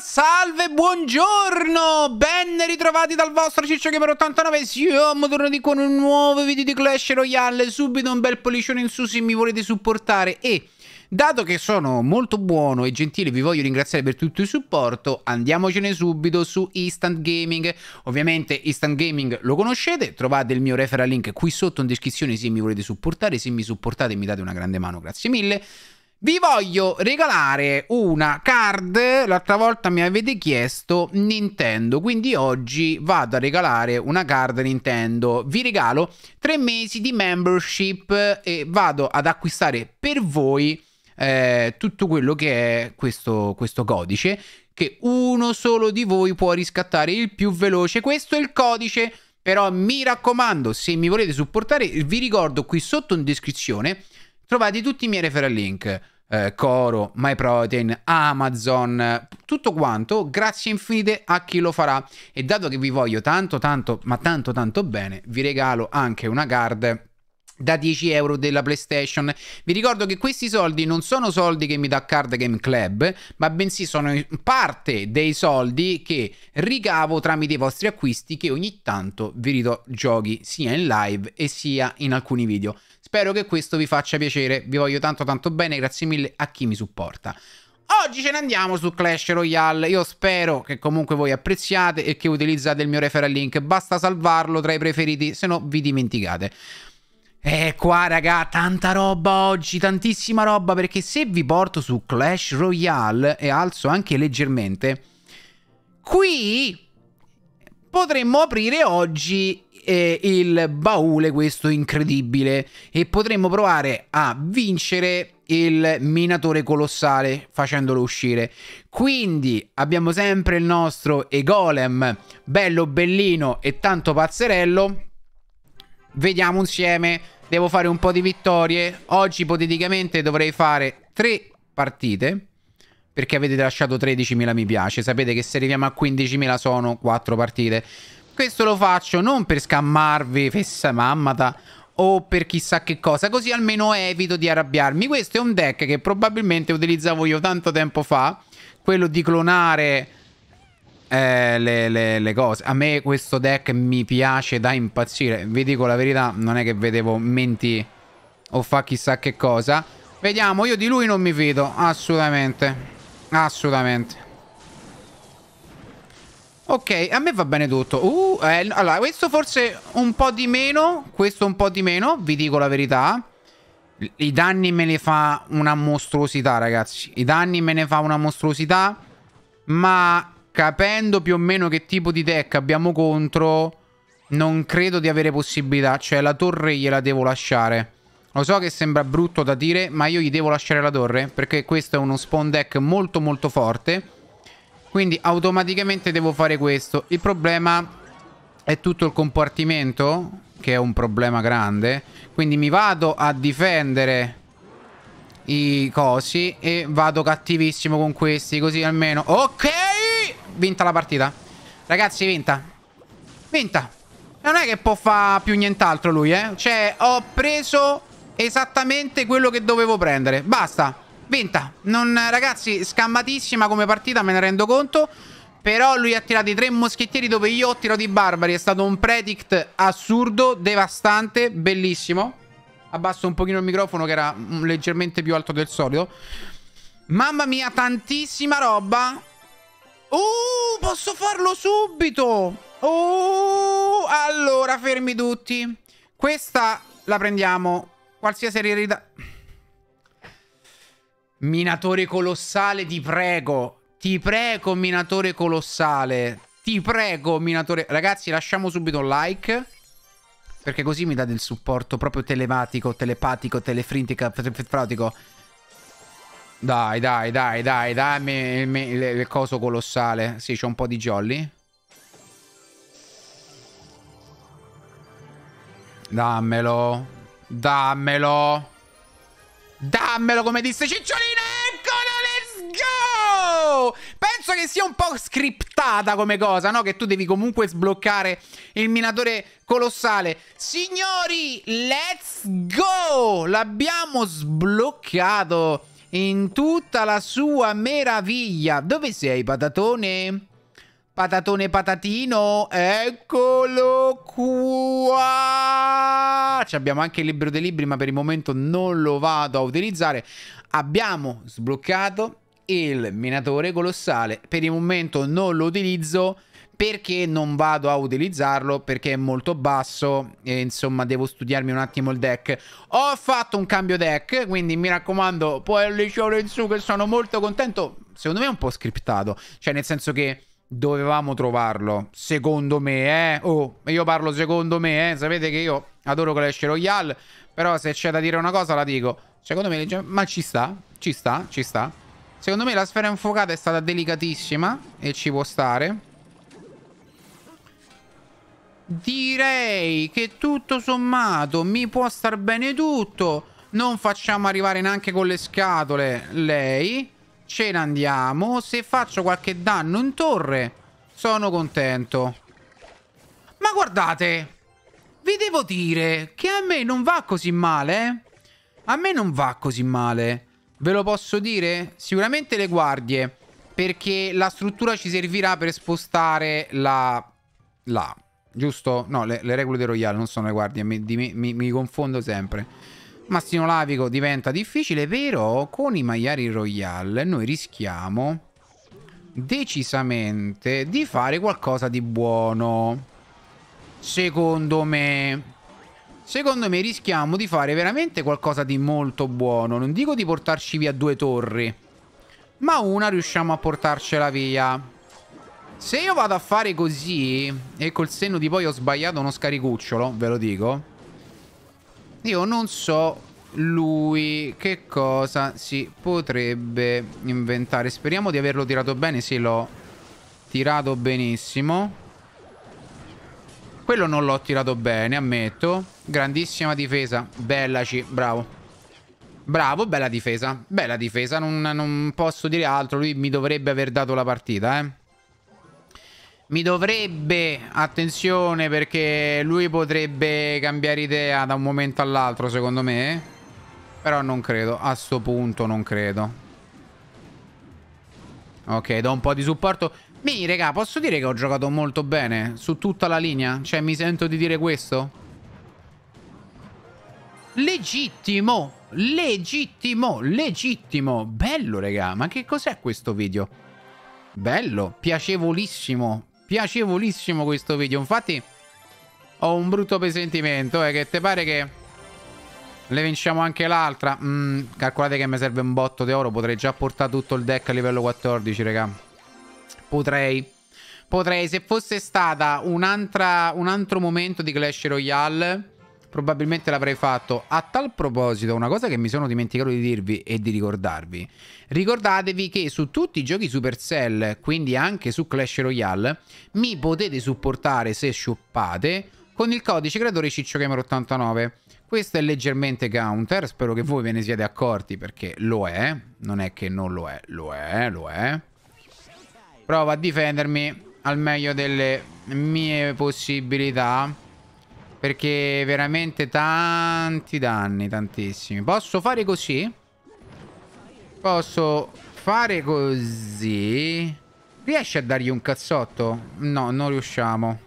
salve, buongiorno, ben ritrovati dal vostro Ciccio Gamer 89 Siamo tornati con un nuovo video di Clash Royale Subito un bel pollicione in su se mi volete supportare E dato che sono molto buono e gentile vi voglio ringraziare per tutto il supporto Andiamocene subito su Instant Gaming Ovviamente Instant Gaming lo conoscete Trovate il mio referral link qui sotto in descrizione se mi volete supportare Se mi supportate mi date una grande mano, grazie mille vi voglio regalare una card, l'altra volta mi avete chiesto Nintendo, quindi oggi vado a regalare una card Nintendo. Vi regalo tre mesi di membership e vado ad acquistare per voi eh, tutto quello che è questo, questo codice che uno solo di voi può riscattare il più veloce. Questo è il codice, però mi raccomando, se mi volete supportare, vi ricordo qui sotto in descrizione trovate tutti i miei referral link eh, Coro, MyProtein, Amazon, tutto quanto, grazie infinite a chi lo farà. E dato che vi voglio tanto, tanto, ma tanto, tanto bene, vi regalo anche una card da 10 euro della PlayStation. Vi ricordo che questi soldi non sono soldi che mi dà Card Game Club, ma bensì sono parte dei soldi che ricavo tramite i vostri acquisti che ogni tanto vi ridò giochi sia in live e sia in alcuni video. Spero che questo vi faccia piacere. Vi voglio tanto tanto bene. Grazie mille a chi mi supporta. Oggi ce ne andiamo su Clash Royale. Io spero che comunque voi apprezziate e che utilizzate il mio referral link. Basta salvarlo tra i preferiti, se no vi dimenticate. E eh, qua raga, tanta roba oggi, tantissima roba, perché se vi porto su Clash Royale e alzo anche leggermente, qui potremmo aprire oggi eh, il baule questo incredibile e potremmo provare a vincere il minatore colossale facendolo uscire. Quindi abbiamo sempre il nostro Egolem, bello bellino e tanto pazzerello. Vediamo insieme, devo fare un po' di vittorie. Oggi ipoteticamente dovrei fare tre partite perché avete lasciato 13.000 mi piace. Sapete che se arriviamo a 15.000 sono quattro partite. Questo lo faccio non per scammarvi, fessa mammata, o per chissà che cosa, così almeno evito di arrabbiarmi. Questo è un deck che probabilmente utilizzavo io tanto tempo fa, quello di clonare eh, le, le, le, cose. A me questo deck mi piace da impazzire, vi dico la verità, non è che vedevo menti o fa chissà che cosa. Vediamo, io di lui non mi fido, assolutamente, assolutamente. Ok, a me va bene tutto. Uh, eh, allora, questo forse un po' di meno. Questo un po' di meno, vi dico la verità. I danni me ne fa una mostruosità, ragazzi. I danni me ne fa una mostruosità. Ma capendo più o meno che tipo di deck abbiamo contro, non credo di avere possibilità. Cioè, la torre gliela devo lasciare. Lo so che sembra brutto da dire, ma io gli devo lasciare la torre. Perché questo è uno spawn deck molto molto forte. Quindi automaticamente devo fare questo Il problema è tutto il compartimento Che è un problema grande Quindi mi vado a difendere I cosi E vado cattivissimo con questi Così almeno Ok Vinta la partita Ragazzi vinta Vinta Non è che può fare più nient'altro lui eh Cioè ho preso esattamente quello che dovevo prendere Basta vinta. Non, ragazzi, scammatissima come partita, me ne rendo conto. Però lui ha tirato i tre moschettieri dove io ho tirato i barbari. È stato un predict assurdo, devastante, bellissimo. Abbasso un pochino il microfono che era mm, leggermente più alto del solito. Mamma mia, tantissima roba. Uh, posso farlo subito. Uh, allora, fermi tutti. Questa la prendiamo. Qualsiasi eredità... Minatore colossale, ti prego. Ti prego, minatore colossale. Ti prego, minatore... Ragazzi, lasciamo subito un like. Perché così mi dà del supporto proprio telematico, telepatico, telefratico. Dai, dai, dai, dai, dai, il coso colossale. Sì, c'è un po' di jolly. Dammelo. Dammelo. Dammelo come disse Cicciolino. penso che sia un po' scriptata come cosa, no? Che tu devi comunque sbloccare il minatore colossale. Signori, let's go! L'abbiamo sbloccato in tutta la sua meraviglia. Dove sei, patatone? Patatone patatino, eccolo qua! Ci abbiamo anche il libro dei libri, ma per il momento non lo vado a utilizzare. Abbiamo sbloccato il minatore colossale. Per il momento non lo utilizzo perché non vado a utilizzarlo perché è molto basso e insomma devo studiarmi un attimo il deck ho fatto un cambio deck quindi mi raccomando poi al in su che sono molto contento secondo me è un po' scriptato cioè nel senso che dovevamo trovarlo secondo me eh oh io parlo secondo me eh sapete che io adoro Clash Royale però se c'è da dire una cosa la dico secondo me ma ci sta ci sta ci sta Secondo me la sfera infuocata è stata delicatissima E ci può stare Direi che tutto sommato mi può star bene tutto Non facciamo arrivare neanche con le scatole lei Ce ne andiamo Se faccio qualche danno in torre Sono contento Ma guardate Vi devo dire che a me non va così male eh? A me non va così male Ve lo posso dire? Sicuramente le guardie. Perché la struttura ci servirà per spostare la... La... Giusto? No, le, le regole del Royale non sono le guardie. Mi, di, mi, mi confondo sempre. Massimo lavico diventa difficile, però con i maiali Royale noi rischiamo decisamente di fare qualcosa di buono. Secondo me... Secondo me rischiamo di fare veramente qualcosa di molto buono. Non dico di portarci via due torri. Ma una riusciamo a portarcela via. Se io vado a fare così e col senno di poi ho sbagliato uno scaricucciolo, ve lo dico. Io non so lui che cosa si potrebbe inventare. Speriamo di averlo tirato bene. Sì, l'ho tirato benissimo. Quello non l'ho tirato bene, ammetto. Grandissima difesa. Bellaci, bravo. Bravo, bella difesa. Bella difesa, non, non posso dire altro. Lui mi dovrebbe aver dato la partita, eh. Mi dovrebbe, attenzione, perché lui potrebbe cambiare idea da un momento all'altro, secondo me. Però non credo, a sto punto non credo. Ok, do un po' di supporto. Mi, raga, posso dire che ho giocato molto bene su tutta la linea? Cioè, mi sento di dire questo? Legittimo, legittimo, legittimo. Bello, raga, ma che cos'è questo video? Bello, piacevolissimo, piacevolissimo questo video. Infatti, ho un brutto presentimento, eh, che te pare che le vinciamo anche l'altra. Mm, calcolate che mi serve un botto di oro, potrei già portare tutto il deck a livello 14, raga. Potrei. Potrei, se fosse stata un, altro momento di Clash Royale, probabilmente l'avrei fatto. A tal proposito, una cosa che mi sono dimenticato di dirvi e di ricordarvi. Ricordatevi che su tutti i giochi Supercell, quindi anche su Clash Royale, mi potete supportare se shoppate con il codice creatore CiccioGamer89. Questo è leggermente counter, spero che voi ve ne siate accorti perché lo è, non è che non lo è, lo è, lo è. Provo a difendermi al meglio delle mie possibilità. Perché veramente tanti danni, tantissimi. Posso fare così? Posso fare così? Riesci a dargli un cazzotto? No, non riusciamo.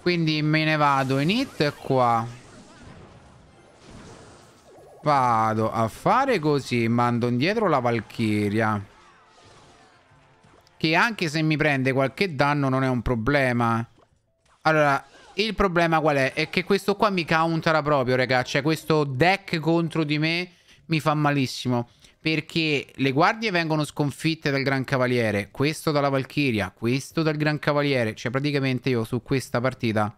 Quindi me ne vado in hit qua. Vado a fare così. Mando indietro la Valchiria. Che anche se mi prende qualche danno non è un problema Allora, il problema qual è? È che questo qua mi countera proprio, raga Cioè questo deck contro di me mi fa malissimo perché le guardie vengono sconfitte dal Gran Cavaliere, questo dalla Valchiria, questo dal Gran Cavaliere, cioè praticamente io su questa partita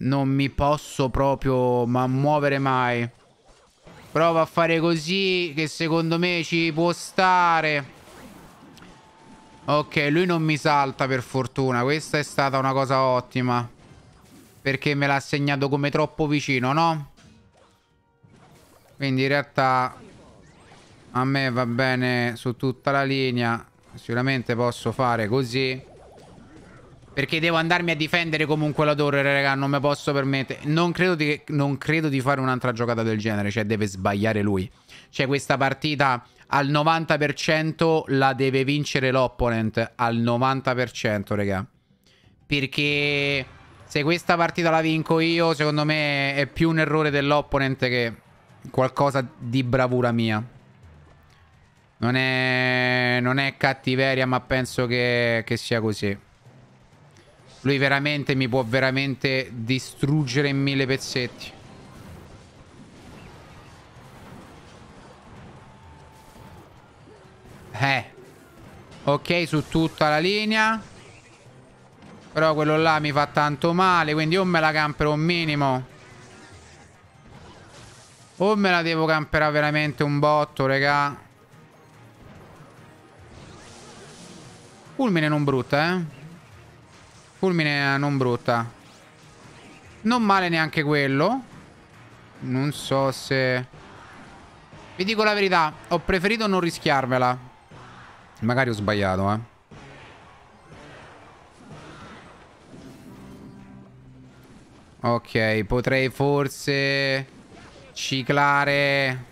non mi posso proprio ma muovere mai. Prova a fare così che secondo me ci può stare. Ok, lui non mi salta per fortuna. Questa è stata una cosa ottima. Perché me l'ha segnato come troppo vicino, no? Quindi in realtà a me va bene su tutta la linea. Sicuramente posso fare così. Perché devo andarmi a difendere comunque la torre, raga, non me posso permettere. Non credo di, non credo di fare un'altra giocata del genere, cioè deve sbagliare lui. Cioè questa partita al 90% la deve vincere l'opponent, al 90%, raga. Perché se questa partita la vinco io, secondo me è più un errore dell'opponent che qualcosa di bravura mia. Non è, non è cattiveria, ma penso che, che sia così. Lui veramente mi può veramente distruggere in mille pezzetti. Eh. Ok, su tutta la linea. Però quello là mi fa tanto male, quindi o me la camperò un minimo. O me la devo camperare veramente un botto, raga. Fulmine non brutta, eh. Fulmine non brutta. Non male neanche quello. Non so se... Vi dico la verità, ho preferito non rischiarmela. Magari ho sbagliato, eh. Ok, potrei forse ciclare.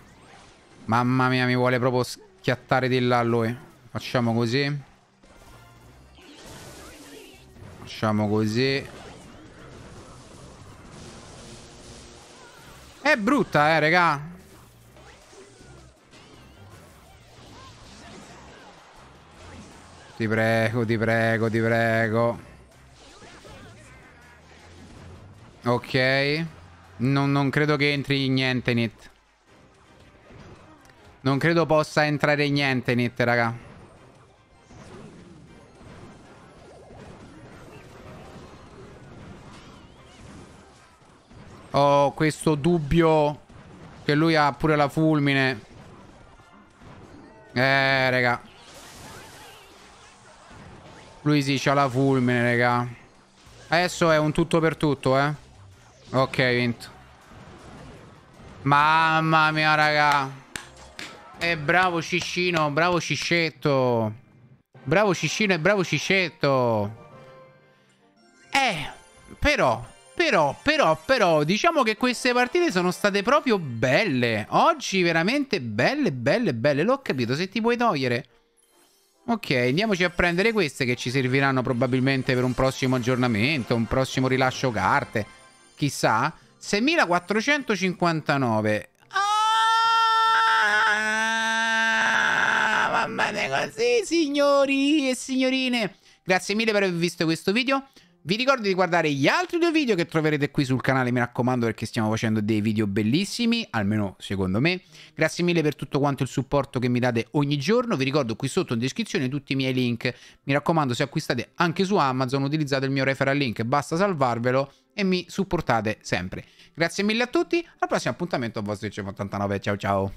Mamma mia, mi vuole proprio schiattare di là lui. Facciamo così. Facciamo così. È brutta, eh, raga. Ti prego, ti prego, ti prego. Ok. Non, non credo che entri niente in it. Non credo possa entrare niente in it, raga. Ho questo dubbio che lui ha pure la fulmine. Eh, raga. Lui sì, c'ha la fulmine, raga. Adesso è un tutto per tutto, eh. Ok, vinto. Mamma mia, raga. E eh, bravo Cicino, bravo Cicetto. Bravo Cicino e bravo Cicetto. Eh, però però, però, però, diciamo che queste partite sono state proprio belle. Oggi veramente belle, belle, belle. L'ho capito, se ti puoi togliere. Ok, andiamoci a prendere queste che ci serviranno probabilmente per un prossimo aggiornamento, un prossimo rilascio carte. Chissà. 6459. Ah, mamma mia, così signori e signorine. Grazie mille per aver visto questo video. Vi ricordo di guardare gli altri due video che troverete qui sul canale, mi raccomando, perché stiamo facendo dei video bellissimi, almeno secondo me. Grazie mille per tutto quanto il supporto che mi date ogni giorno. Vi ricordo qui sotto in descrizione tutti i miei link. Mi raccomando, se acquistate anche su Amazon, utilizzate il mio referral link, basta salvarvelo e mi supportate sempre. Grazie mille a tutti, al prossimo appuntamento a vostro 89. Ciao ciao!